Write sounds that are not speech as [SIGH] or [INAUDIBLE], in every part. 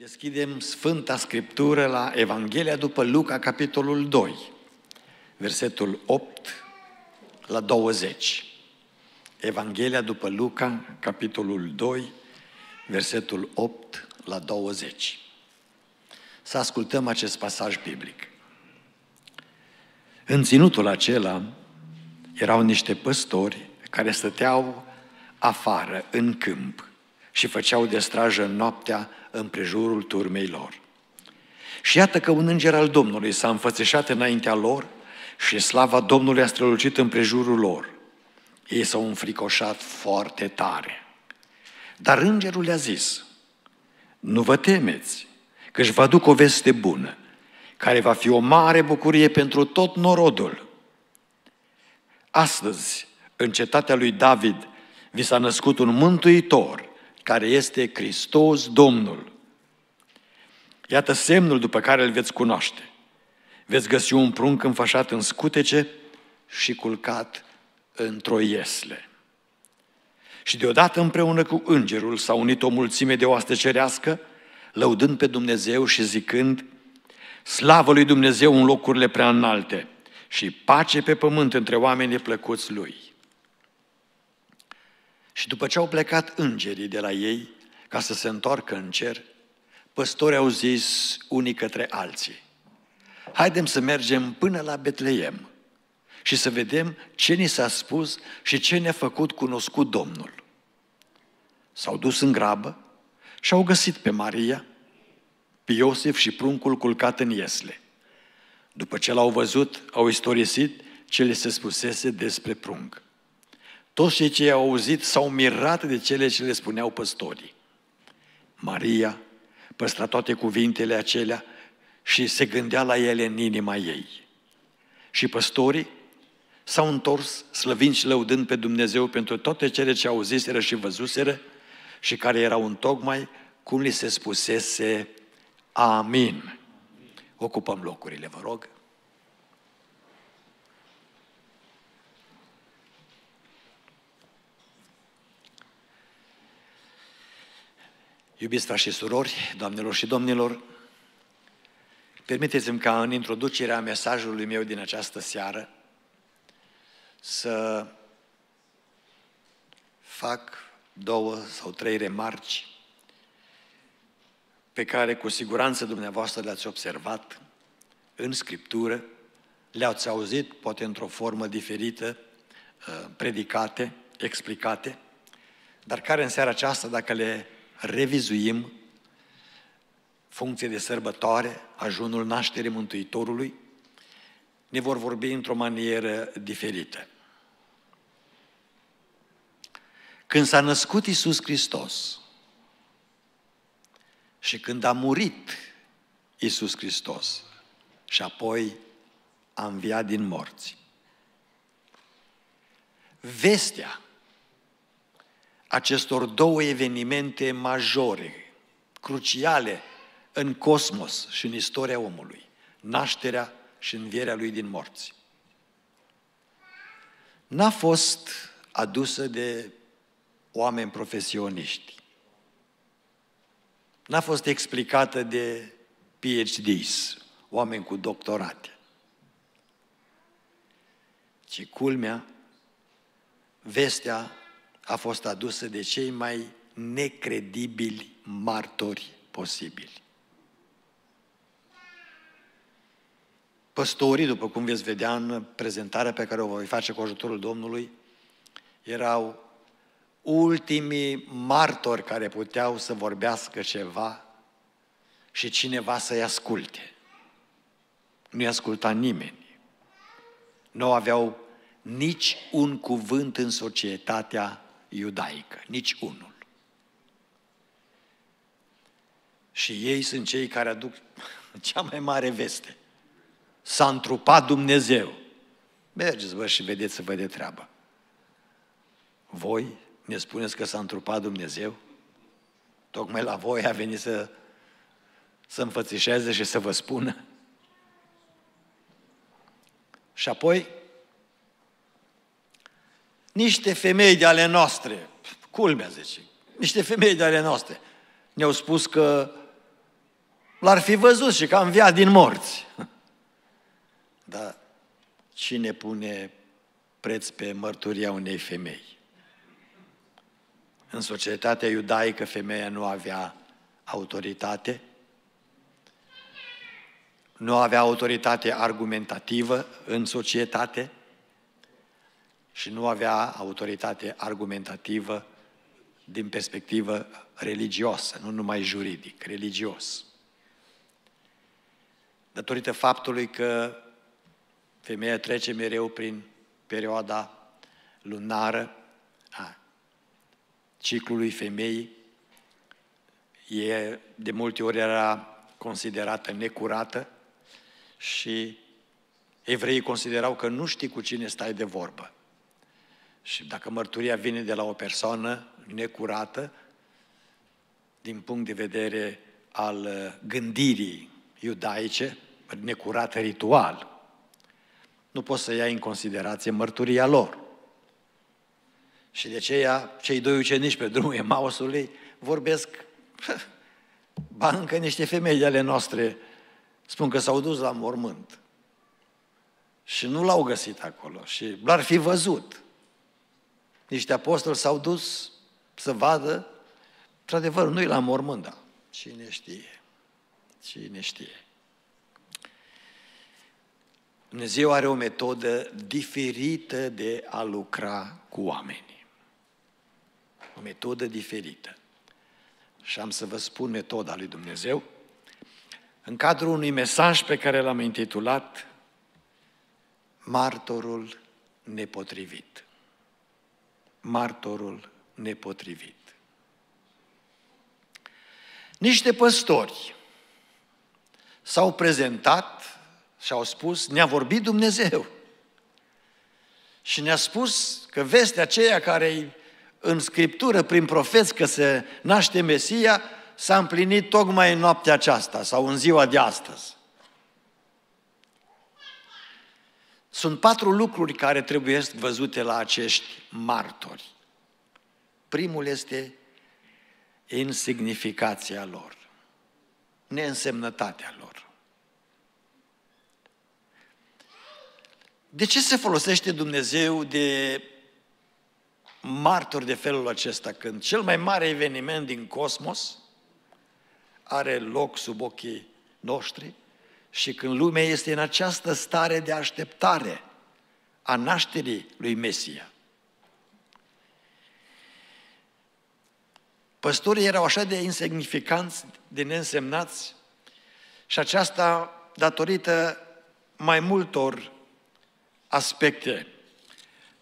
Deschidem Sfânta Scriptură la Evanghelia după Luca, capitolul 2, versetul 8 la 20. Evanghelia după Luca, capitolul 2, versetul 8 la 20. Să ascultăm acest pasaj biblic. În ținutul acela erau niște păstori care stăteau afară, în câmp, și făceau de strajă noaptea în prejurul turmei lor. Și iată că un înger al Domnului s-a înfățeșat înaintea lor și slava Domnului a strălucit în prejurul lor. Ei s-au înfricoșat foarte tare. Dar îngerul le-a zis, nu vă temeți, că își vă duc o veste bună, care va fi o mare bucurie pentru tot norodul. Astăzi, în cetatea lui David, vi s-a născut un mântuitor, care este Hristos Domnul. Iată semnul după care îl veți cunoaște. Veți găsi un prunc înfășat în scutece și culcat într-o iesle. Și deodată împreună cu îngerul s-a unit o mulțime de oaste cerească, lăudând pe Dumnezeu și zicând, Slavă lui Dumnezeu în locurile prea înalte și pace pe pământ între oamenii plăcuți lui. Și după ce au plecat îngerii de la ei, ca să se întoarcă în cer, păstorii au zis unii către alții, haidem să mergem până la Betleem și să vedem ce ni s-a spus și ce ne-a făcut cunoscut Domnul. S-au dus în grabă și au găsit pe Maria, pe Iosif și pruncul culcat în iesle. După ce l-au văzut, au istorisit ce le se spusese despre prunc. Toți cei ce i-au auzit s-au mirat de cele ce le spuneau păstorii. Maria păstra toate cuvintele acelea și se gândea la ele în inima ei. Și păstorii s-au întors slăvind și lăudând pe Dumnezeu pentru toate cele ce auziseră și văzuseră și care erau în tocmai cum li se spusese Amin. Ocupăm locurile, vă rog. Iubiți frați și surori, doamnelor și domnilor, permiteți-mi ca în introducerea mesajului meu din această seară să fac două sau trei remarci pe care cu siguranță dumneavoastră le-ați observat în Scriptură, le-ați auzit, poate într-o formă diferită, uh, predicate, explicate, dar care în seara aceasta, dacă le revizuim funcție de sărbătoare, ajunul nașterii Mântuitorului, ne vor vorbi într-o manieră diferită. Când s-a născut Isus Hristos și când a murit Isus Hristos și apoi a înviat din morți, vestea acestor două evenimente majore, cruciale în cosmos și în istoria omului, nașterea și învierea lui din morți. N-a fost adusă de oameni profesioniști. N-a fost explicată de PhDs, oameni cu doctorate. Ci culmea, vestea a fost adusă de cei mai necredibili martori posibili. Păstorii, după cum veți vedea în prezentarea pe care o voi face cu ajutorul Domnului, erau ultimii martori care puteau să vorbească ceva și cineva să-i asculte. Nu-i asculta nimeni. Nu aveau nici un cuvânt în societatea iudaică, nici unul. Și ei sunt cei care aduc [LAUGHS] cea mai mare veste. S-a întrupat Dumnezeu. Mergeți, vă și vedeți să vă de treabă. Voi ne spuneți că s-a întrupat Dumnezeu? Tocmai la voi a venit să, să înfățișeze și să vă spună. Și apoi niște femei de ale noastre, culmea zice, niște femei de ale noastre, ne-au spus că l-ar fi văzut și că am via din morți. [LAUGHS] Dar cine pune preț pe mărturia unei femei? În societatea iudaică femeia nu avea autoritate, nu avea autoritate argumentativă în societate, și nu avea autoritate argumentativă din perspectivă religioasă, nu numai juridic, religios. Datorită faptului că femeia trece mereu prin perioada lunară a ciclului femeii, e de multe ori era considerată necurată și evreii considerau că nu știi cu cine stai de vorbă. Și dacă mărturia vine de la o persoană necurată, din punct de vedere al uh, gândirii iudaice, necurată ritual, nu poți să iai în considerație mărturia lor. Și de aceea, cei doi ucenici pe drumul Emausului vorbesc, ba încă niște femei de ale noastre spun că s-au dus la mormânt. Și nu l-au găsit acolo. Și l-ar fi văzut niște apostoli s-au dus să vadă, într-adevăr, nu-i la mormânda. Cine știe? Cine știe? Dumnezeu are o metodă diferită de a lucra cu oamenii. O metodă diferită. Și am să vă spun metoda lui Dumnezeu în cadrul unui mesaj pe care l-am intitulat Martorul nepotrivit martorul nepotrivit. Niște păstori s-au prezentat și au spus, ne-a vorbit Dumnezeu. Și ne-a spus că vestea aceea care în Scriptură, prin profeți, că se naște Mesia, s-a împlinit tocmai în noaptea aceasta sau în ziua de astăzi. Sunt patru lucruri care trebuie văzute la acești martori. Primul este insignificația lor, neînsemnătatea lor. De ce se folosește Dumnezeu de martori de felul acesta când cel mai mare eveniment din cosmos are loc sub ochii noștri? și când lumea este în această stare de așteptare a nașterii lui Mesia. Păstorii erau așa de insignificanți, de neînsemnați și aceasta datorită mai multor aspecte.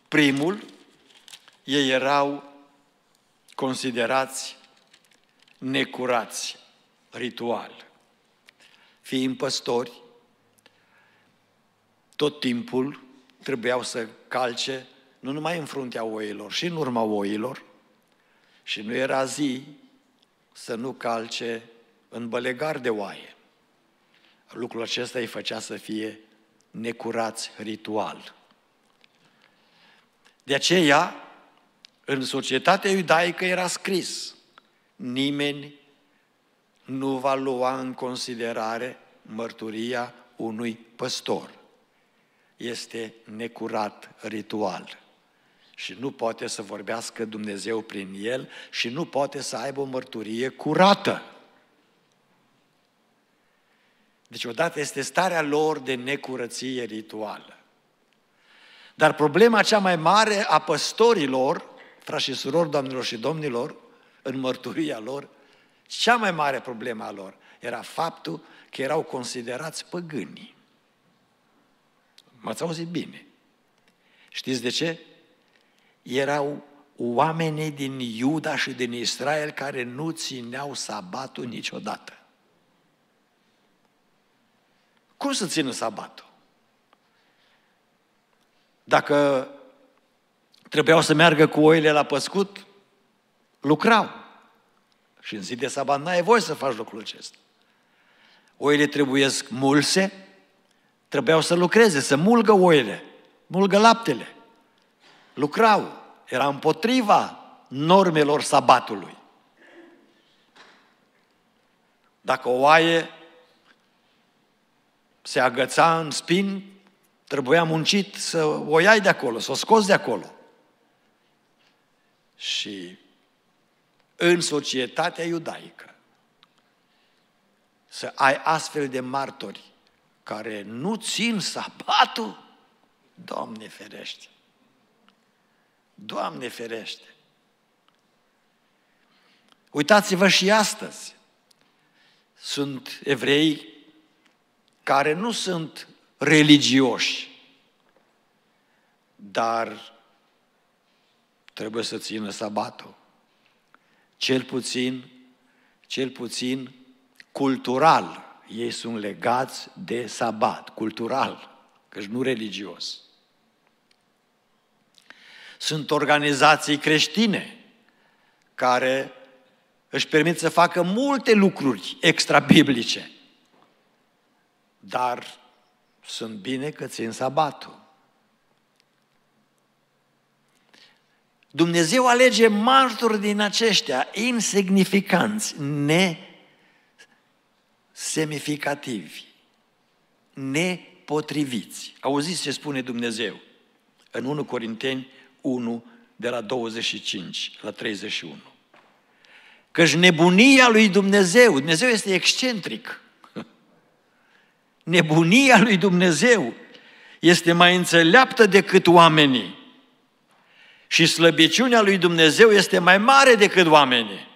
Primul, ei erau considerați necurați ritual fiind păstori, tot timpul trebuiau să calce nu numai în fruntea oilor, și în urma oilor, și nu era zi să nu calce în bălegar de oaie. Lucrul acesta îi făcea să fie necurați ritual. De aceea, în societatea iudaică era scris, nimeni nu va lua în considerare mărturia unui păstor. Este necurat ritual și nu poate să vorbească Dumnezeu prin el și nu poate să aibă o mărturie curată. Deci odată este starea lor de necurăție rituală. Dar problema cea mai mare a păstorilor, frați și surori, doamnelor și domnilor, în mărturia lor, cea mai mare problemă a lor era faptul că erau considerați păgâni. M-ați auzit bine. Știți de ce? Erau oamenii din Iuda și din Israel care nu țineau sabatul niciodată. Cum să țină sabatul? Dacă trebuiau să meargă cu oile la păscut, lucrau. Și în zi de sabat n-ai voie să faci lucrul acesta. Oile trebuiesc mulse, trebuiau să lucreze, să mulgă oile, mulgă laptele. Lucrau, era împotriva normelor sabatului. Dacă o oaie se agăța în spin, trebuia muncit să o iai de acolo, să o scoți de acolo. Și în societatea iudaică să ai astfel de martori care nu țin sabatul, Doamne ferește! Doamne ferește! Uitați-vă și astăzi. Sunt evrei care nu sunt religioși, dar trebuie să țină sabatul cel puțin, cel puțin cultural, ei sunt legați de sabat, cultural, căci nu religios. Sunt organizații creștine care își permit să facă multe lucruri extrabiblice, dar sunt bine că țin sabatul. Dumnezeu alege marturi din aceștia, insignificanți, nesemnificativi, nepotriviți. Auziți ce spune Dumnezeu în 1 Corinteni 1, de la 25 la 31. Căci nebunia lui Dumnezeu, Dumnezeu este excentric, [LAUGHS] nebunia lui Dumnezeu este mai înțeleaptă decât oamenii și slăbiciunea lui Dumnezeu este mai mare decât oamenii.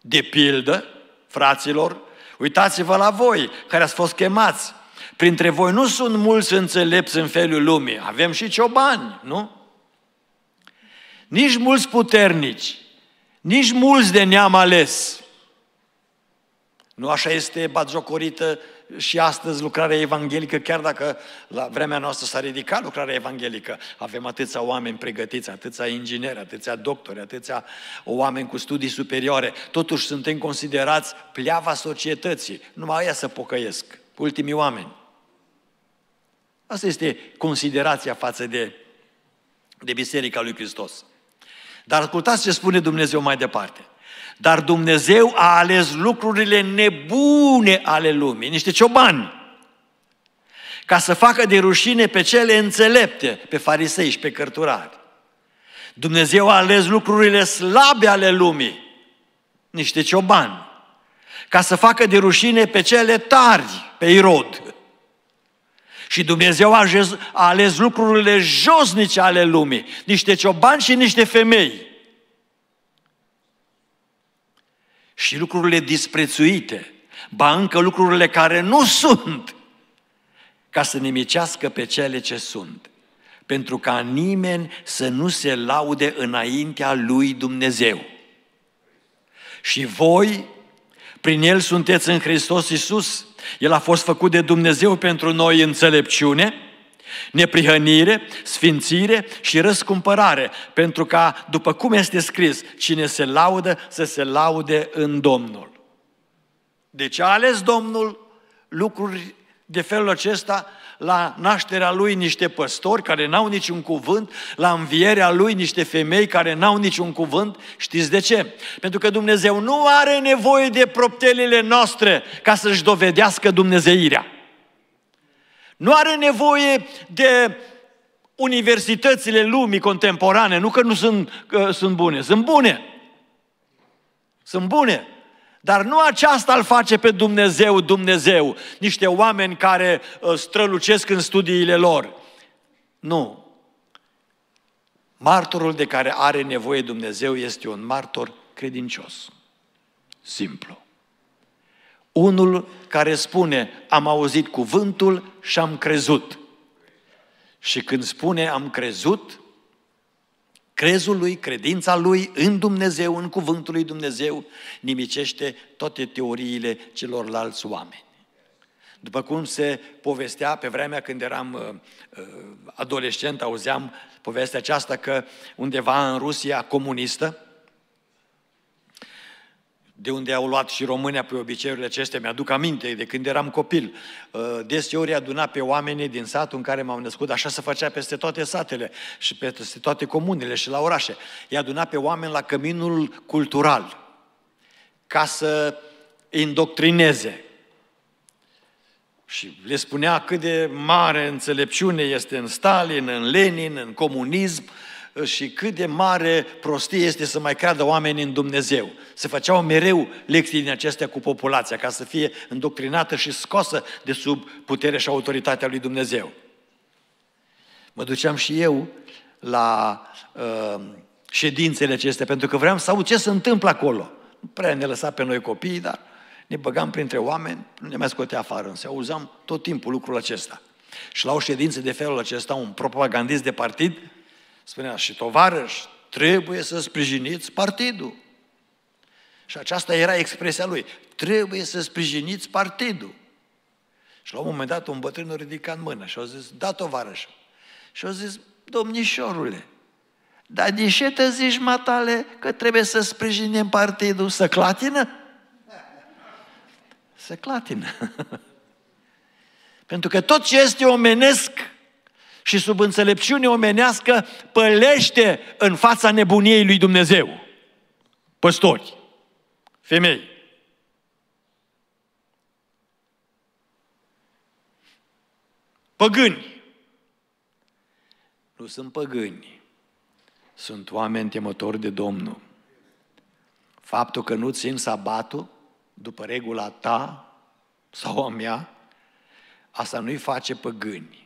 De pildă, fraților, uitați-vă la voi care ați fost chemați. Printre voi nu sunt mulți înțelepți în felul lumii, avem și ciobani, nu? Nici mulți puternici, nici mulți de neam ales. Nu așa este bagiocorită și astăzi lucrarea evanghelică, chiar dacă la vremea noastră s-a ridicat lucrarea evanghelică, avem atâția oameni pregătiți, atâția ingineri, atâția doctori, atâția oameni cu studii superioare, totuși suntem considerați pleava societății. Numai aia să pocăiesc, ultimii oameni. Asta este considerația față de, de Biserica lui Hristos. Dar ascultați ce spune Dumnezeu mai departe. Dar Dumnezeu a ales lucrurile nebune ale lumii, niște ciobani, ca să facă de rușine pe cele înțelepte, pe farisei și pe cărturari. Dumnezeu a ales lucrurile slabe ale lumii, niște ciobani, ca să facă de rușine pe cele tari, pe Irod. Și Dumnezeu a ales lucrurile josnice ale lumii, niște ciobani și niște femei, și lucrurile disprețuite, ba încă lucrurile care nu sunt, ca să nimicească pe cele ce sunt, pentru ca nimeni să nu se laude înaintea lui Dumnezeu. Și voi, prin El sunteți în Hristos Isus. El a fost făcut de Dumnezeu pentru noi înțelepciune, neprihănire, sfințire și răscumpărare, pentru ca, după cum este scris, cine se laudă să se laude în Domnul. Deci a ales Domnul lucruri de felul acesta, la nașterea lui niște păstori care n-au niciun cuvânt, la învierea lui niște femei care n-au niciun cuvânt. Știți de ce? Pentru că Dumnezeu nu are nevoie de proptelile noastre ca să-și dovedească Dumnezeirea. Nu are nevoie de universitățile lumii contemporane, nu că nu sunt, că sunt bune, sunt bune. Sunt bune. Dar nu aceasta îl face pe Dumnezeu, Dumnezeu, niște oameni care uh, strălucesc în studiile lor. Nu. Martorul de care are nevoie Dumnezeu este un martor credincios. Simplu. Unul care spune, am auzit cuvântul, și am crezut. Și când spune am crezut, crezul lui, credința lui în Dumnezeu, în cuvântul lui Dumnezeu, nimicește toate teoriile celorlalți oameni. După cum se povestea pe vremea când eram uh, uh, adolescent, auzeam povestea aceasta că undeva în Rusia comunistă, de unde au luat și România pe obiceiurile acestea. Mi-aduc aminte de când eram copil. Uh, deseori aduna pe oamenii din satul în care m-am născut, așa se făcea peste toate satele și peste toate comunele și la orașe. I-a aduna pe oameni la căminul cultural ca să indoctrineze. Și le spunea cât de mare înțelepciune este în Stalin, în Lenin, în comunism, și cât de mare prostie este să mai creadă oamenii în Dumnezeu. Se făceau mereu lecții din acestea cu populația ca să fie îndoctrinată și scosă de sub putere și autoritatea lui Dumnezeu. Mă duceam și eu la uh, ședințele acestea pentru că vreau să aud ce se întâmplă acolo. Nu prea ne lăsa pe noi copiii, dar ne băgam printre oameni, nu ne mai scotea afară, însă auzeam tot timpul lucrul acesta. Și la o ședință de felul acesta, un propagandist de partid spunea, și tovarăș trebuie să sprijiniți partidul. Și aceasta era expresia lui, trebuie să sprijiniți partidul. Și la un moment dat un bătrân o ridica în mână și a zis, da, tovarăș. Și a zis, domnișorule, dar de ce te zici, matale, că trebuie să sprijinim partidul? Să clatină? Să clatină. [LAUGHS] Pentru că tot ce este omenesc și sub înțelepciune omenească pălește în fața nebuniei lui Dumnezeu. Păstori, femei. Păgâni. Nu sunt păgâni. Sunt oameni temători de Domnul. Faptul că nu țin sabatul după regula ta sau a mea, asta nu-i face păgâni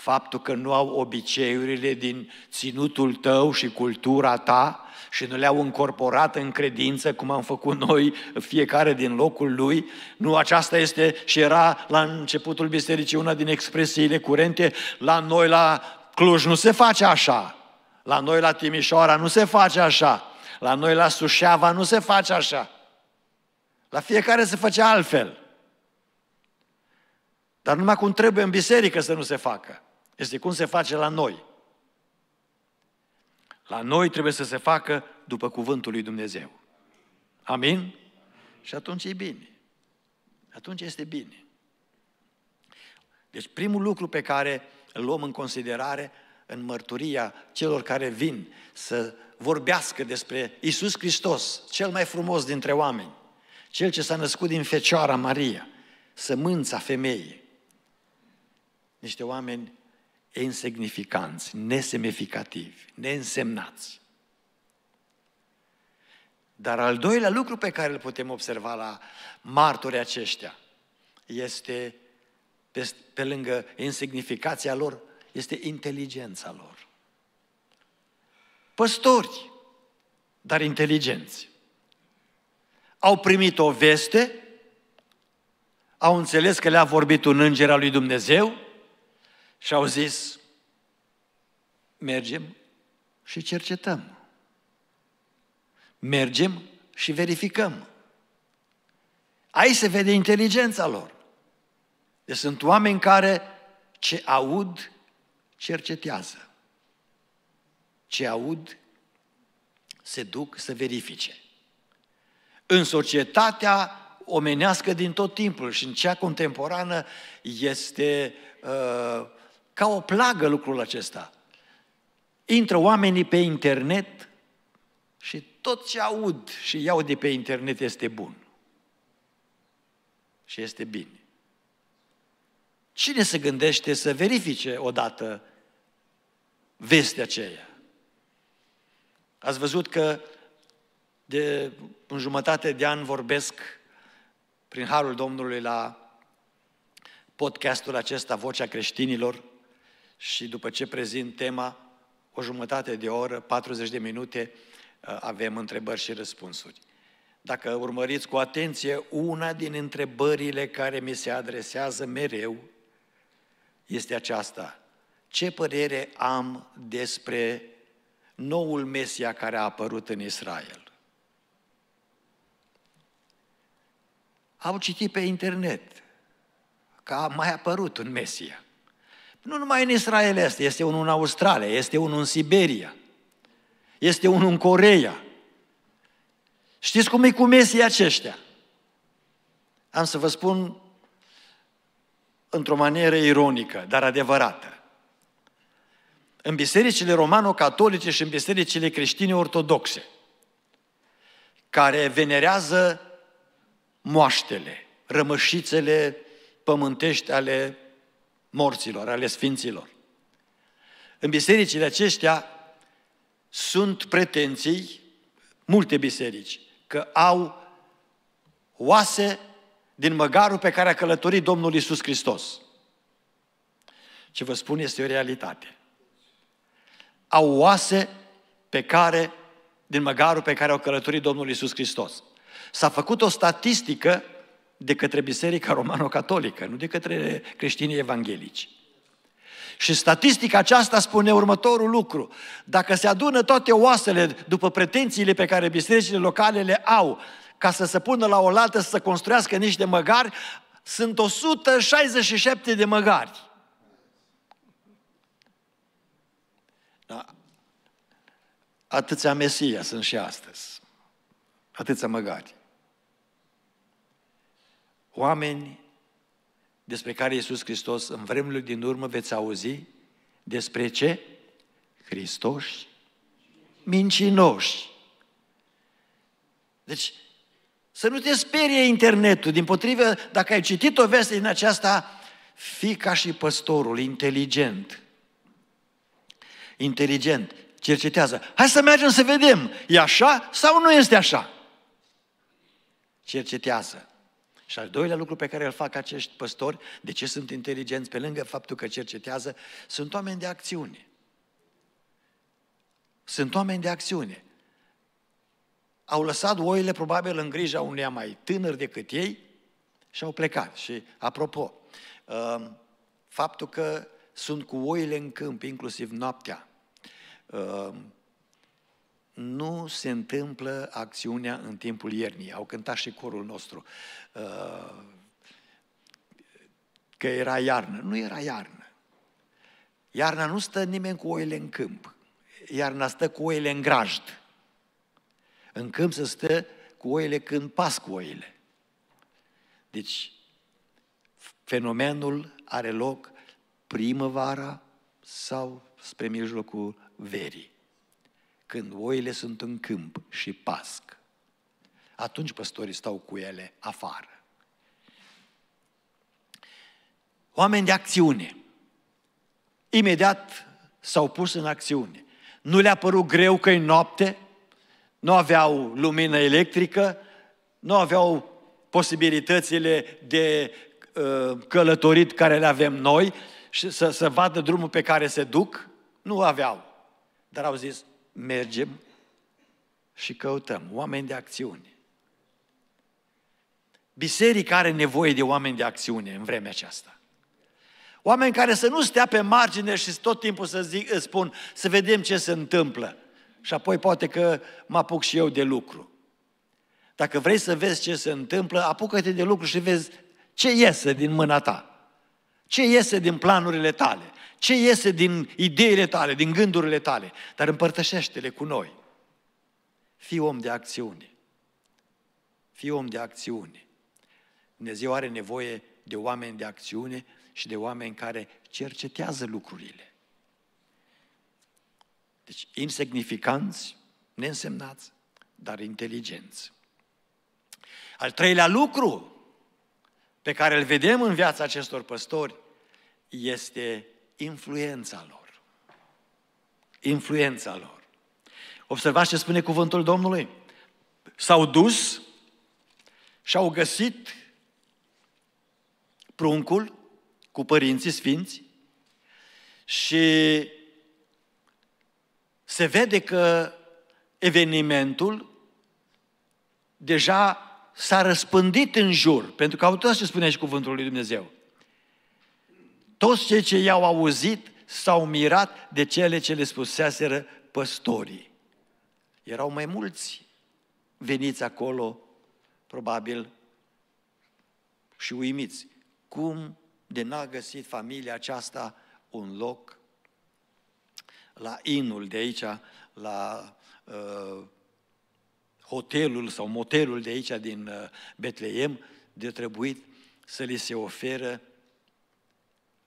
faptul că nu au obiceiurile din ținutul tău și cultura ta și nu le-au încorporat în credință, cum am făcut noi, fiecare din locul lui. Nu, aceasta este și era la începutul bisericii una din expresiile curente. La noi, la Cluj, nu se face așa. La noi, la Timișoara, nu se face așa. La noi, la Sușeava, nu se face așa. La fiecare se face altfel. Dar numai cum trebuie în biserică să nu se facă este cum se face la noi. La noi trebuie să se facă după cuvântul lui Dumnezeu. Amin? Și atunci e bine. Atunci este bine. Deci primul lucru pe care îl luăm în considerare în mărturia celor care vin să vorbească despre Isus Hristos, cel mai frumos dintre oameni, cel ce s-a născut din Fecioara Maria, sămânța femeii. Niște oameni insignificanți, nesemnificativi, neînsemnați. Dar al doilea lucru pe care îl putem observa la martorii aceștia este, pe, pe lângă insignificația lor, este inteligența lor. Păstori, dar inteligenți. Au primit o veste, au înțeles că le-a vorbit un înger al lui Dumnezeu, și au zis, mergem și cercetăm. Mergem și verificăm. Aici se vede inteligența lor. Deci sunt oameni care ce aud, cercetează. Ce aud, se duc să verifice. În societatea omenească din tot timpul și în cea contemporană este uh, ca o plagă lucrul acesta. Intră oamenii pe internet și tot ce aud și iau de pe internet este bun. Și este bine. Cine se gândește să verifice odată vestea aceea? Ați văzut că de în jumătate de an vorbesc prin harul Domnului la podcastul acesta Vocea creștinilor și după ce prezint tema, o jumătate de oră, 40 de minute, uh, avem întrebări și răspunsuri. Dacă urmăriți cu atenție, una din întrebările care mi se adresează mereu este aceasta. Ce părere am despre noul Mesia care a apărut în Israel? Au citit pe internet că a mai apărut un Mesia. Nu numai în Israel este, este unul în Australia, este unul în Siberia, este unul în Coreea. Știți cum e cu mesii aceștia? Am să vă spun într-o manieră ironică, dar adevărată. În bisericile romano-catolice și în bisericile creștine ortodoxe, care venerează moaștele, rămășițele pământești ale morților, ale sfinților. În bisericile aceștia sunt pretenții, multe biserici, că au oase din măgarul pe care a călătorit Domnul Isus Hristos. Ce vă spun este o realitate. Au oase pe care, din măgarul pe care au călătorit Domnul Isus Hristos. S-a făcut o statistică de către Biserica Romano-Catolică, nu de către creștinii evanghelici. Și statistica aceasta spune următorul lucru. Dacă se adună toate oasele după pretențiile pe care bisericile locale le au, ca să se pună la oaltă să se construiască niște măgari, sunt 167 de măgari. Da. Atâția Mesia sunt și astăzi. Atâția măgari oameni despre care Iisus Hristos în vremurile din urmă veți auzi despre ce? Hristoși mincinoși. Deci, să nu te sperie internetul. Din potrivă, dacă ai citit o veste din aceasta, fi ca și păstorul, inteligent. Inteligent. Cercetează. Hai să mergem să vedem. E așa sau nu este așa? Cercetează. Și al doilea lucru pe care îl fac acești păstori, de ce sunt inteligenți, pe lângă faptul că cercetează, sunt oameni de acțiune. Sunt oameni de acțiune. Au lăsat oile probabil în grija unei mai tânăr decât ei și au plecat. Și apropo, uh, faptul că sunt cu oile în câmp, inclusiv noaptea, uh, nu se întâmplă acțiunea în timpul iernii. Au cântat și corul nostru uh, că era iarnă. Nu era iarnă. Iarna nu stă nimeni cu oile în câmp. Iarna stă cu oile în grajd. În câmp se stă cu oile când pas cu oile. Deci, fenomenul are loc primăvara sau spre mijlocul verii când oile sunt în câmp și pasc, atunci păstorii stau cu ele afară. Oameni de acțiune. Imediat s-au pus în acțiune. Nu le-a părut greu că e noapte, nu aveau lumină electrică, nu aveau posibilitățile de uh, călătorit care le avem noi și să, să vadă drumul pe care se duc. Nu aveau. Dar au zis, mergem și căutăm oameni de acțiune. Biserica are nevoie de oameni de acțiune în vremea aceasta. Oameni care să nu stea pe margine și tot timpul să zic, îți spun să vedem ce se întâmplă. Și apoi poate că mă apuc și eu de lucru. Dacă vrei să vezi ce se întâmplă, apucă-te de lucru și vezi ce iese din mâna ta. Ce iese din planurile tale? ce iese din ideile tale, din gândurile tale, dar împărtășește-le cu noi. Fii om de acțiune. Fii om de acțiune. Dumnezeu are nevoie de oameni de acțiune și de oameni care cercetează lucrurile. Deci, insignificanți, neînsemnați, dar inteligenți. Al treilea lucru pe care îl vedem în viața acestor păstori este influența lor. Influența lor. Observați ce spune cuvântul Domnului. S-au dus și au găsit pruncul cu părinții sfinți și se vede că evenimentul deja s-a răspândit în jur, pentru că tot ce spune și cuvântul lui Dumnezeu toți cei ce i-au auzit s-au mirat de cele ce le spuseaseră păstorii. Erau mai mulți veniți acolo, probabil, și uimiți. Cum de n-a găsit familia aceasta un loc la inul de aici, la uh, hotelul sau motelul de aici din uh, Betleem, de trebuit să li se oferă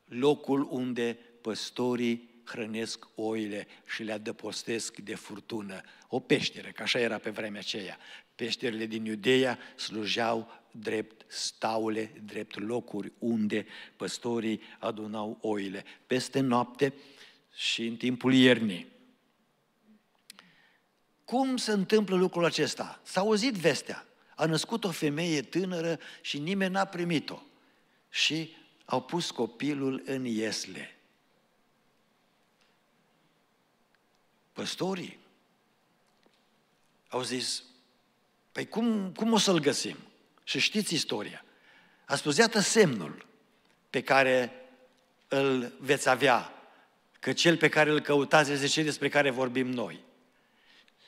locul unde păstorii hrănesc oile și le adăpostesc de furtună. O peșteră, că așa era pe vremea aceea. Peșterile din Iudeia slujeau drept staule, drept locuri unde păstorii adunau oile. Peste noapte și în timpul iernii. Cum se întâmplă lucrul acesta? S-a auzit vestea. A născut o femeie tânără și nimeni n-a primit-o. Și au pus copilul în iesle. Păstorii au zis, păi cum, cum o să-l găsim? Și știți istoria. A spus, iată semnul pe care îl veți avea, că cel pe care îl căutați este cel despre care vorbim noi.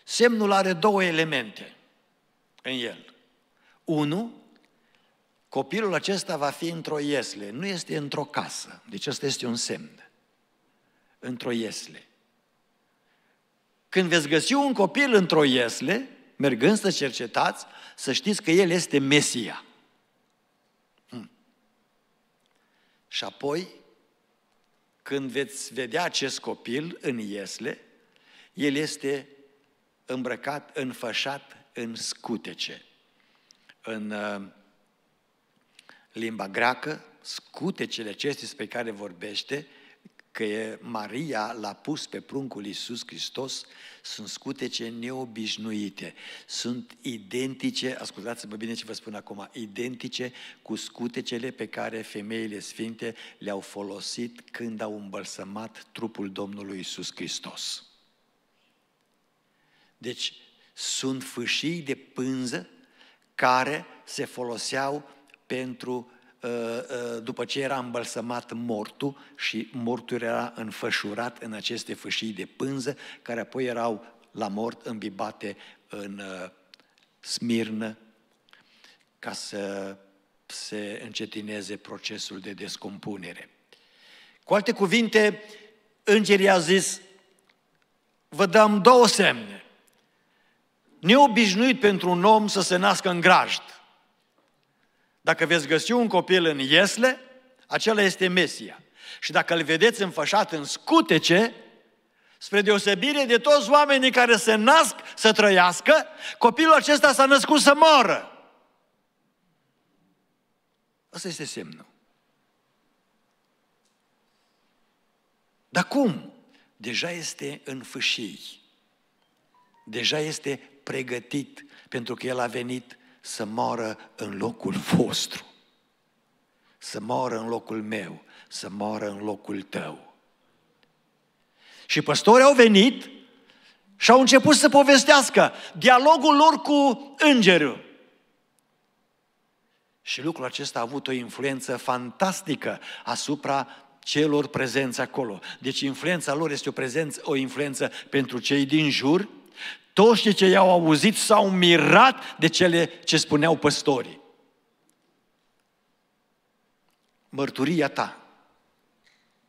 Semnul are două elemente în el. Unu, Copilul acesta va fi într-o iesle, nu este într-o casă. Deci ăsta este un semn. Într-o iesle. Când veți găsi un copil într-o iesle, mergând să cercetați, să știți că el este Mesia. Hmm. Și apoi, când veți vedea acest copil în iesle, el este îmbrăcat, înfășat în scutece, în uh, limba greacă, scutecele acestea pe care vorbește, că e Maria l-a pus pe pruncul Iisus Hristos, sunt scutece neobișnuite, sunt identice, ascultați-mă bine ce vă spun acum, identice cu scutecele pe care femeile sfinte le-au folosit când au îmbălsămat trupul Domnului Iisus Hristos. Deci sunt fâșii de pânză care se foloseau pentru uh, uh, după ce era îmbălsămat mortul și mortul era înfășurat în aceste fâșii de pânză, care apoi erau la mort îmbibate în uh, smirnă ca să se încetineze procesul de descompunere. Cu alte cuvinte, îngerii a zis, vă dăm două semne. Neobișnuit pentru un om să se nască în grajd dacă veți găsi un copil în iesle, acela este Mesia. Și dacă îl vedeți înfășat în scutece, spre deosebire de toți oamenii care se nasc să trăiască, copilul acesta s-a născut să moară. Asta este semnul. Dar cum? Deja este în fâșii. Deja este pregătit pentru că el a venit să moară în locul vostru, să moară în locul meu, să moară în locul tău. Și păstorii au venit și au început să povestească dialogul lor cu îngerul. Și lucrul acesta a avut o influență fantastică asupra celor prezenți acolo. Deci influența lor este o, prezență, o influență pentru cei din jur, toți cei ce i-au auzit s-au mirat de cele ce spuneau păstorii. Mărturia ta,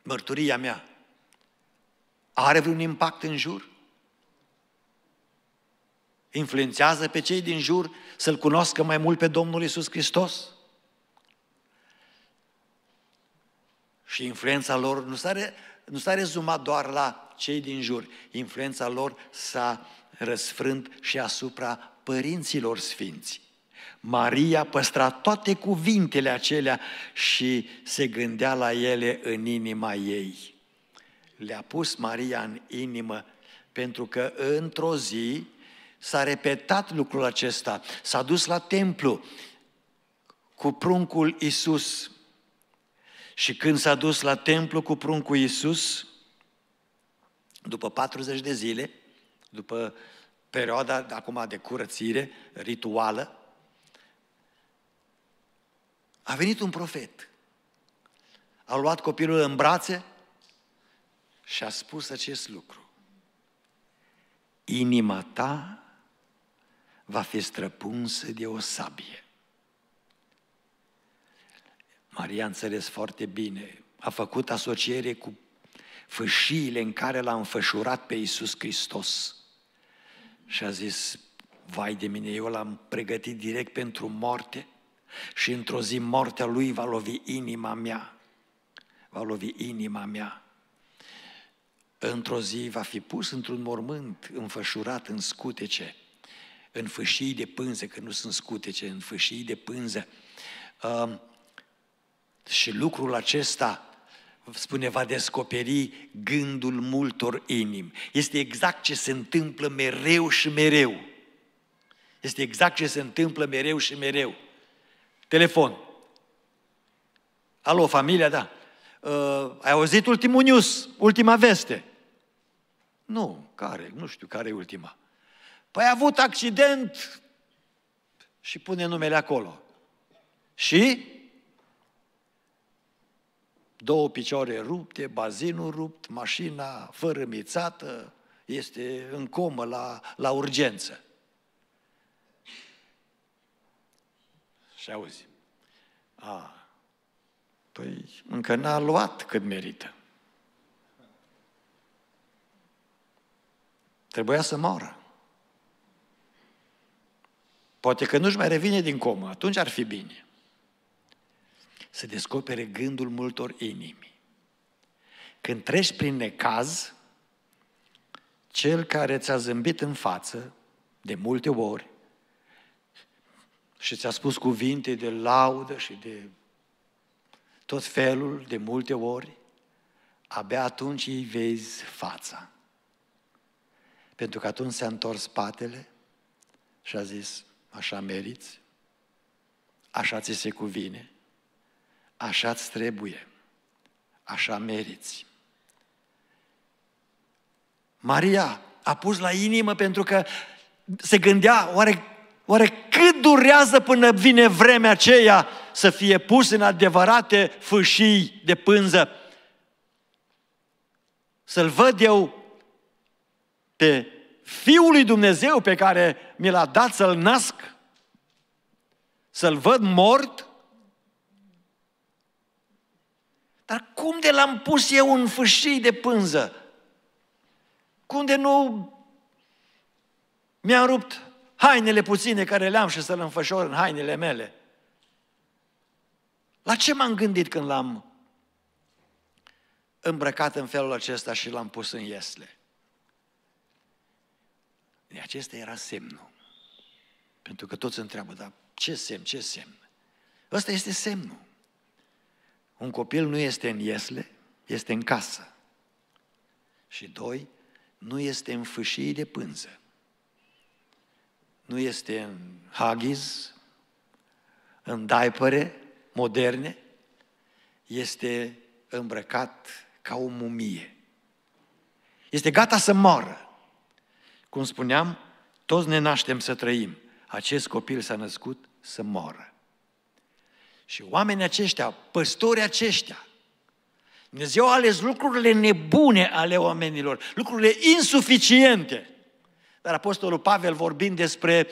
mărturia mea, are vreun impact în jur? Influențează pe cei din jur să-L cunoască mai mult pe Domnul Isus Hristos? Și influența lor nu s-a, re, rezumat doar la cei din jur. Influența lor s-a răsfrânt și asupra părinților sfinți. Maria păstra toate cuvintele acelea și se gândea la ele în inima ei. Le-a pus Maria în inimă pentru că într-o zi s-a repetat lucrul acesta. S-a dus la templu cu pruncul Isus. Și când s-a dus la templu cu pruncul Isus, după 40 de zile, după perioada de acum de curățire rituală, a venit un profet. A luat copilul în brațe și a spus acest lucru. Inima ta va fi străpunsă de o sabie. Maria a înțeles foarte bine, a făcut asociere cu fâșiile în care l-a înfășurat pe Iisus Hristos. Și a zis, vai de mine, eu l-am pregătit direct pentru moarte și într-o zi moartea lui va lovi inima mea. Va lovi inima mea. Într-o zi va fi pus într-un mormânt înfășurat în scutece, în fâșii de pânză, că nu sunt scutece, în fâșii de pânză. Uh, și lucrul acesta spune, va descoperi gândul multor inimi. Este exact ce se întâmplă mereu și mereu. Este exact ce se întâmplă mereu și mereu. Telefon. Alo, familia, da. Uh, ai auzit ultimul news, ultima veste? Nu, care? Nu știu care e ultima. Păi a avut accident și pune numele acolo. Și? Două picioare rupte, bazinul rupt, mașina fără mițată, este în comă la, la urgență. Și auzi, a, păi încă n-a luat cât merită. Trebuia să moară. Poate că nu-și mai revine din comă, atunci ar fi bine se descopere gândul multor inimi. Când treci prin necaz, cel care ți-a zâmbit în față de multe ori și ți-a spus cuvinte de laudă și de tot felul de multe ori, abia atunci îi vezi fața. Pentru că atunci s-a întors spatele și a zis, așa meriți, așa ți se cuvine, Așa-ți trebuie, așa meriți. Maria a pus la inimă pentru că se gândea, oare, oare cât durează până vine vremea aceea să fie pus în adevărate fâșii de pânză? Să-l văd eu pe Fiul lui Dumnezeu pe care mi l-a dat să-l nasc, să-l văd mort, Dar cum de l-am pus eu în fâșii de pânză? Cum de nu mi-am rupt hainele puține care le-am și să-l înfășor în hainele mele? La ce m-am gândit când l-am îmbrăcat în felul acesta și l-am pus în iesle? Acesta era semnul. Pentru că toți întreabă, dar ce semn, ce semn? Ăsta este semnul. Un copil nu este în iesle, este în casă. Și doi, nu este în fâșii de pânză. Nu este în haggies, în daipere moderne, este îmbrăcat ca o mumie. Este gata să moară. Cum spuneam, toți ne naștem să trăim. Acest copil s-a născut să moară. Și oamenii aceștia, păstori aceștia, Dumnezeu a ales lucrurile nebune ale oamenilor, lucrurile insuficiente. Dar Apostolul Pavel vorbind despre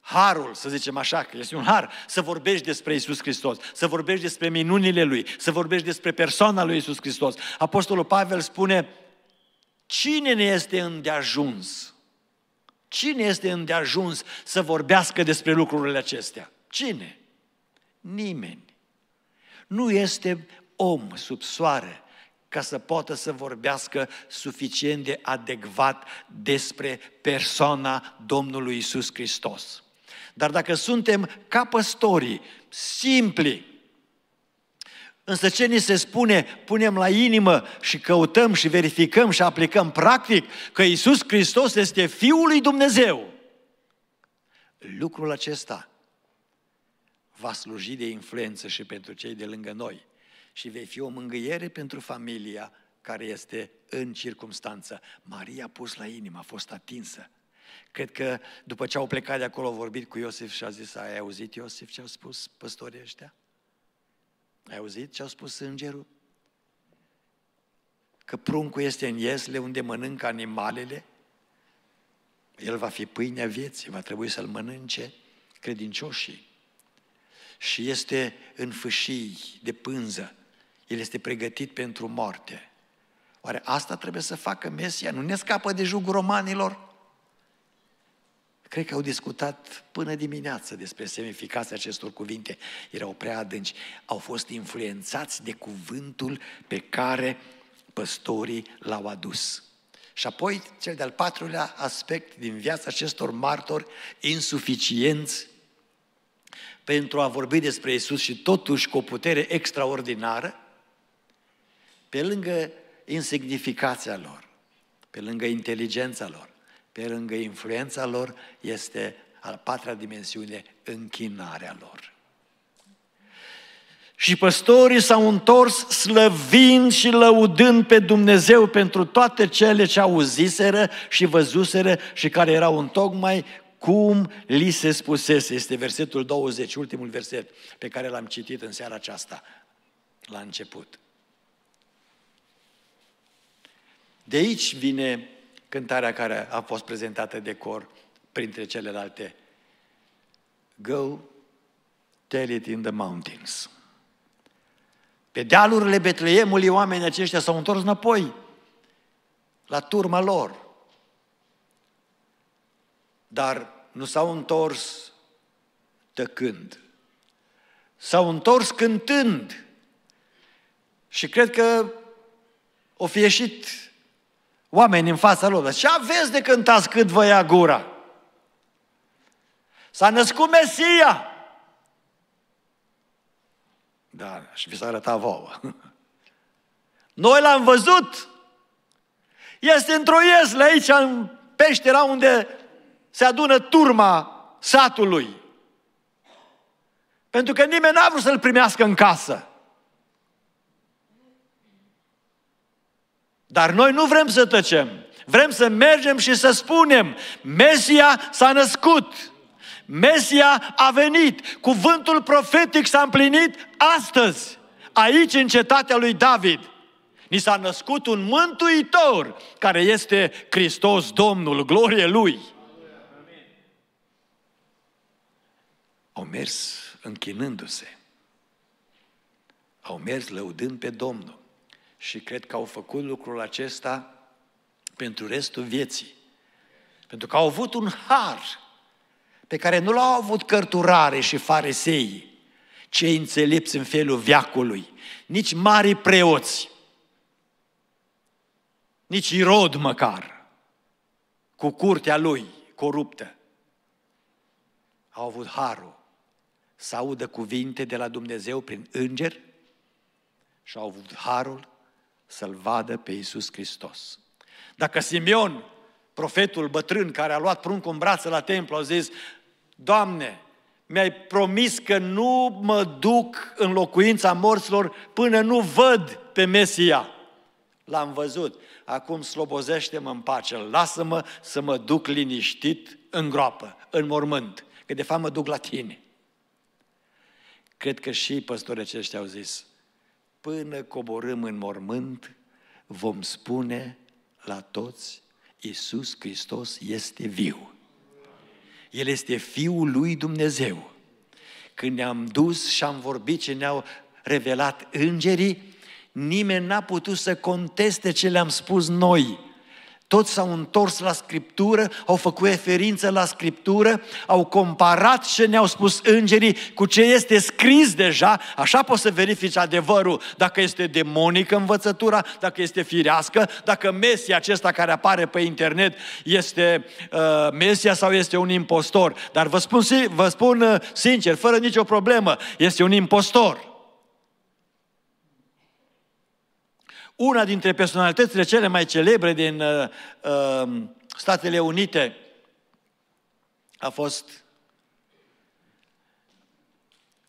harul, să zicem așa, că este un har, să vorbești despre Isus Hristos, să vorbești despre minunile Lui, să vorbești despre persoana Lui Isus Hristos. Apostolul Pavel spune, cine ne este îndeajuns? Cine este îndeajuns să vorbească despre lucrurile acestea? Cine? Nimeni. Nu este om sub soare ca să poată să vorbească suficient de adecvat despre persoana Domnului Isus Hristos. Dar dacă suntem ca păstorii, simpli, însă ce ni se spune, punem la inimă și căutăm și verificăm și aplicăm practic că Isus Hristos este Fiul lui Dumnezeu. Lucrul acesta va sluji de influență și pentru cei de lângă noi și vei fi o mângâiere pentru familia care este în circumstanță. Maria a pus la inimă, a fost atinsă. Cred că după ce au plecat de acolo, au vorbit cu Iosif și a zis, ai auzit Iosif ce au spus păstorii ăștia? Ai auzit ce a spus îngerul? Că pruncul este în iesle unde mănâncă animalele? El va fi pâinea vieții, va trebui să-l mănânce credincioșii și este în fâșii de pânză. El este pregătit pentru moarte. Oare asta trebuie să facă Mesia? Nu ne scapă de jug romanilor? Cred că au discutat până dimineață despre semnificația acestor cuvinte. Erau prea adânci. Au fost influențați de cuvântul pe care păstorii l-au adus. Și apoi, cel de-al patrulea aspect din viața acestor martori insuficienți pentru a vorbi despre Isus și totuși cu o putere extraordinară, pe lângă insignificația lor, pe lângă inteligența lor, pe lângă influența lor, este al patra dimensiune, închinarea lor. Și păstorii s-au întors slăvind și lăudând pe Dumnezeu pentru toate cele ce auziseră și văzuseră și care erau întocmai cum li se spusese. Este versetul 20, ultimul verset pe care l-am citit în seara aceasta, la început. De aici vine cântarea care a fost prezentată de cor printre celelalte. Go, tell it in the mountains. Pe dealurile Betleemului oamenii aceștia s-au întors înapoi la turma lor. Dar nu s-au întors tăcând. S-au întors cântând. Și cred că o fi ieșit oameni în fața lor. Ce aveți de cântați cât vă ia gura? S-a născut Mesia! Da, și vi s-a arătat vouă. [LAUGHS] Noi l-am văzut! Este într-o ieslă aici, în peștera unde se adună turma satului. Pentru că nimeni n-a vrut să-l primească în casă. Dar noi nu vrem să tăcem. Vrem să mergem și să spunem, Mesia s-a născut, Mesia a venit, cuvântul profetic s-a împlinit astăzi, aici în cetatea lui David. Ni s-a născut un mântuitor care este Hristos Domnul, glorie Lui. Au mers închinându-se. Au mers lăudând pe Domnul. Și cred că au făcut lucrul acesta pentru restul vieții. Pentru că au avut un har pe care nu l-au avut cărturare și fariseii, cei înțelepți în felul viacului, nici mari preoți, nici Irod măcar, cu curtea lui coruptă. Au avut harul să audă cuvinte de la Dumnezeu prin înger și au avut harul să-L vadă pe Iisus Hristos. Dacă Simeon, profetul bătrân care a luat pruncul în brață la templu, a zis, Doamne, mi-ai promis că nu mă duc în locuința morților până nu văd pe Mesia. L-am văzut. Acum slobozește-mă în pace, lasă-mă să mă duc liniștit în groapă, în mormânt, că de fapt mă duc la tine. Cred că și păstorii aceștia au zis, până coborâm în mormânt, vom spune la toți, Iisus Hristos este viu. El este Fiul lui Dumnezeu. Când ne-am dus și am vorbit și ne-au revelat îngerii, nimeni n-a putut să conteste ce le-am spus noi. Toți s-au întors la Scriptură, au făcut referință la Scriptură, au comparat ce ne-au spus îngerii cu ce este scris deja, așa poți să verifici adevărul, dacă este demonică învățătura, dacă este firească, dacă Mesia acesta care apare pe internet este uh, Mesia sau este un impostor. Dar vă spun, vă spun uh, sincer, fără nicio problemă, este un impostor. Una dintre personalitățile cele mai celebre din uh, uh, Statele Unite a fost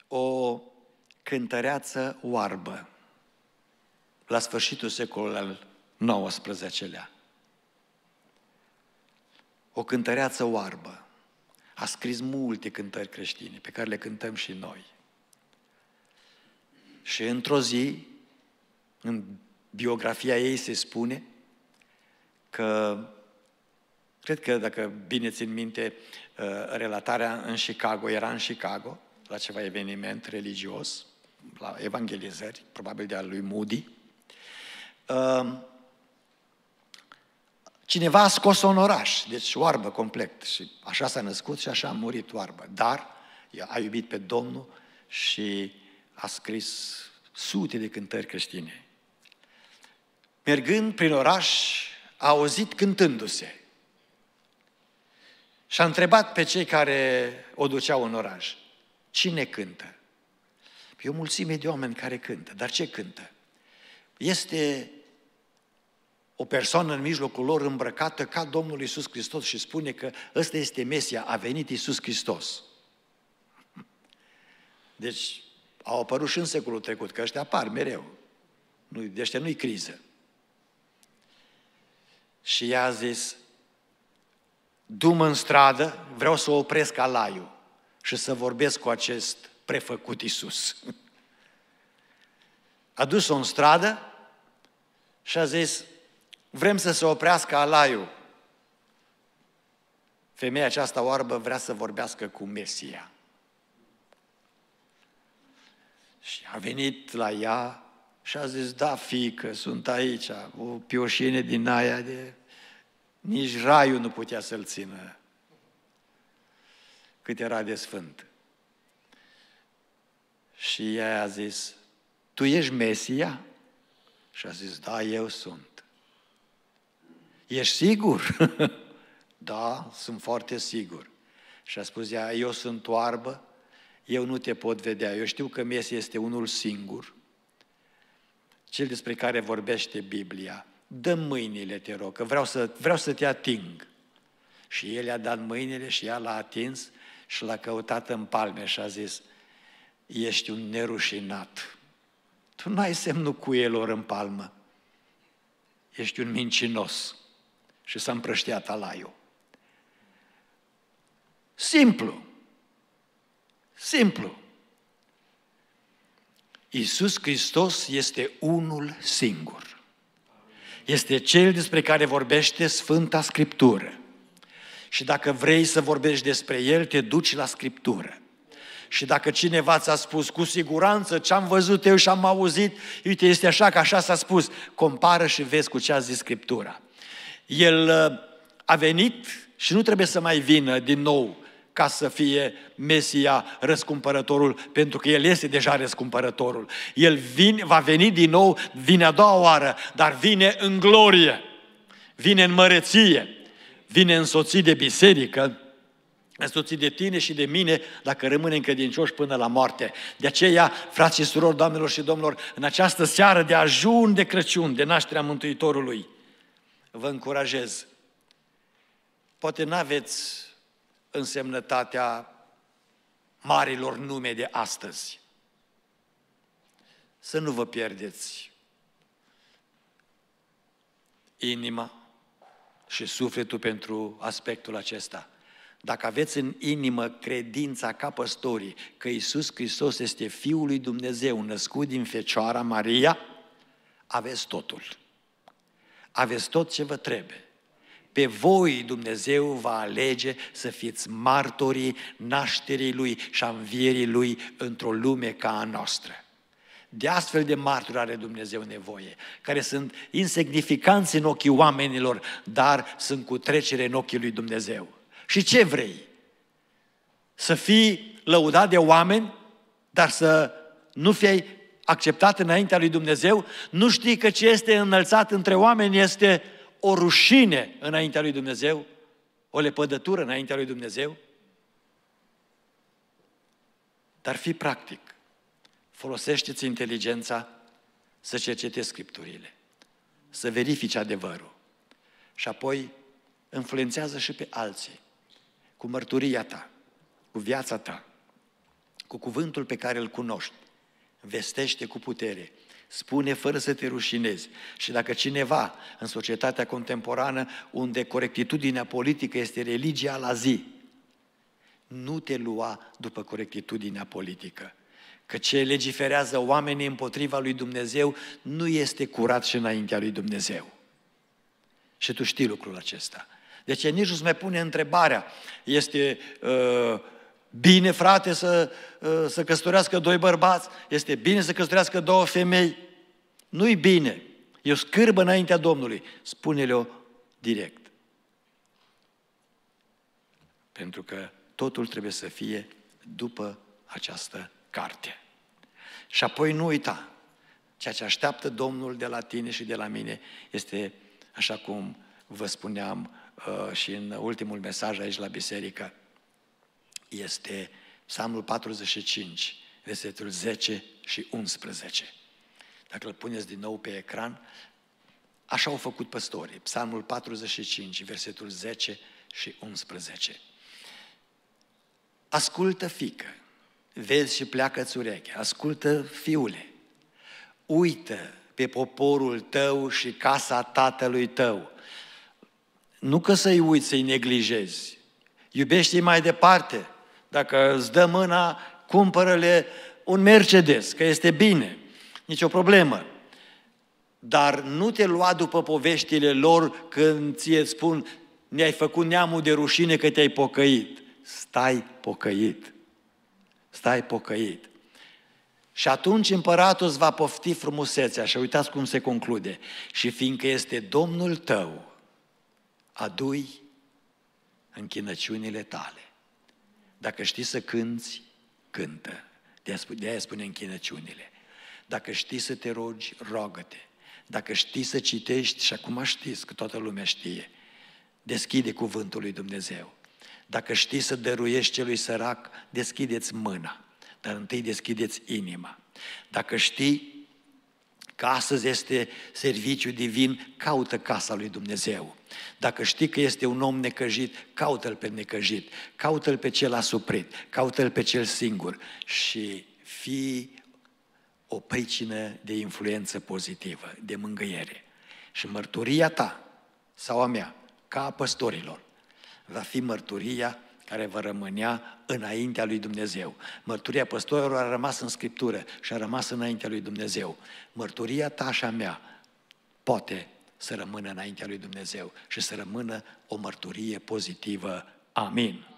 o cântăreață oarbă la sfârșitul secolului al XIX-lea. O cântăreață oarbă a scris multe cântări creștine pe care le cântăm și noi. Și într-o zi, în biografia ei se spune că, cred că dacă bine țin minte, uh, relatarea în Chicago, era în Chicago, la ceva eveniment religios, la evangelizări, probabil de al lui Moody. Uh, cineva a scos un oraș, deci oarbă complet și așa s-a născut și așa a murit oarbă. Dar a iubit pe Domnul și a scris sute de cântări creștine mergând prin oraș, a auzit cântându-se. Și a întrebat pe cei care o duceau în oraș, cine cântă? E păi, o mulțime de oameni care cântă, dar ce cântă? Este o persoană în mijlocul lor îmbrăcată ca Domnul Iisus Hristos și spune că ăsta este Mesia, a venit Iisus Hristos. Deci au apărut și în secolul trecut, că ăștia apar mereu. Nu, deci nu-i criză și i-a zis, du în stradă, vreau să opresc alaiul și să vorbesc cu acest prefăcut Isus. A dus-o în stradă și a zis, vrem să se oprească alaiul. Femeia aceasta oarbă vrea să vorbească cu Mesia. Și a venit la ea și a zis, da, fică, sunt aici, o pioșine din aia de... Nici raiul nu putea să-l țină cât era de sfânt. Și ea a zis, tu ești Mesia? Și a zis, da, eu sunt. Ești sigur? [LAUGHS] da, sunt foarte sigur. Și a spus ea, eu sunt oarbă, eu nu te pot vedea, eu știu că Mesia este unul singur, cel despre care vorbește Biblia. Dă mâinile, te rog, că vreau să, vreau să te ating. Și el a dat mâinile și ea l-a atins și l-a căutat în palme și a zis, ești un nerușinat. Tu n-ai semnul cuielor în palmă. Ești un mincinos. Și s-a împrăștiat alaiul. Simplu. Simplu. Iisus Hristos este unul singur. Este Cel despre care vorbește Sfânta Scriptură. Și dacă vrei să vorbești despre El, te duci la Scriptură. Și dacă cineva ți-a spus cu siguranță ce am văzut eu și am auzit, uite, este așa că așa s-a spus, compară și vezi cu ce a zis Scriptura. El uh, a venit și nu trebuie să mai vină din nou ca să fie Mesia răscumpărătorul, pentru că El este deja răscumpărătorul. El vine, va veni din nou, vine a doua oară, dar vine în glorie, vine în măreție, vine însoțit de biserică, însoțit de tine și de mine, dacă rămânem credincioși până la moarte. De aceea, frați și surori, doamnelor și domnilor, în această seară de ajun de Crăciun, de nașterea Mântuitorului, vă încurajez. Poate n-aveți însemnătatea marilor nume de astăzi. Să nu vă pierdeți inima și sufletul pentru aspectul acesta. Dacă aveți în inimă credința ca păstorii că Isus Hristos este Fiul lui Dumnezeu născut din Fecioara Maria, aveți totul. Aveți tot ce vă trebuie. Pe voi Dumnezeu va alege să fiți martorii nașterii Lui și a învierii Lui într-o lume ca a noastră. De astfel de marturi are Dumnezeu nevoie, care sunt insignificanți în ochii oamenilor, dar sunt cu trecere în ochii lui Dumnezeu. Și ce vrei? Să fii lăudat de oameni, dar să nu fii acceptat înaintea lui Dumnezeu? Nu știi că ce este înălțat între oameni este o rușine înaintea lui Dumnezeu, o lepădătură înaintea lui Dumnezeu, dar fi practic. Folosește-ți inteligența să cercetezi Scripturile, să verifici adevărul și apoi influențează și pe alții cu mărturia ta, cu viața ta, cu cuvântul pe care îl cunoști. Vestește cu putere Spune fără să te rușinezi. Și dacă cineva în societatea contemporană unde corectitudinea politică este religia la zi, nu te lua după corectitudinea politică. Că ce legiferează oamenii împotriva lui Dumnezeu nu este curat și înaintea lui Dumnezeu. Și tu știi lucrul acesta. Deci nici nu-ți mai pune întrebarea. Este uh, bine, frate, să, uh, să căsătorească doi bărbați? Este bine să căsătorească două femei? Nu-i bine. o scârbă înaintea Domnului. Spune-le-o direct. Pentru că totul trebuie să fie după această carte. Și apoi nu uita, ceea ce așteaptă Domnul de la tine și de la mine este, așa cum vă spuneam uh, și în ultimul mesaj aici la biserică, este Psalmul 45, versetul 10 și 11 dacă îl puneți din nou pe ecran, așa au făcut păstorii, Psalmul 45, versetul 10 și 11. Ascultă, fică, vezi și pleacă-ți ureche. ascultă, fiule, uită pe poporul tău și casa tatălui tău. Nu că să-i uiți, să-i neglijezi. Iubește-i mai departe. Dacă îți dă mâna, cumpără-le un Mercedes, că este bine nicio problemă. Dar nu te lua după poveștile lor când ție spun ne-ai făcut neamul de rușine că te-ai pocăit. Stai pocăit. Stai pocăit. Și atunci împăratul îți va pofti frumusețea și uitați cum se conclude. Și fiindcă este Domnul tău, adui închinăciunile tale. Dacă știi să cânți, cântă. De-aia spune închinăciunile. Dacă știi să te rogi, roagă-te. Dacă știi să citești, și acum știți că toată lumea știe, deschide cuvântul lui Dumnezeu. Dacă știi să dăruiești celui sărac, deschideți mâna, dar întâi deschideți inima. Dacă știi că astăzi este serviciu divin, caută casa lui Dumnezeu. Dacă știi că este un om necăjit, caută-l pe necăjit, caută-l pe cel asuprit, caută-l pe cel singur și fii o pricină de influență pozitivă, de mângâiere. Și mărturia ta sau a mea, ca a păstorilor, va fi mărturia care va rămânea înaintea lui Dumnezeu. Mărturia păstorilor a rămas în Scriptură și a rămas înaintea lui Dumnezeu. Mărturia ta și a mea poate să rămână înaintea lui Dumnezeu și să rămână o mărturie pozitivă. Amin.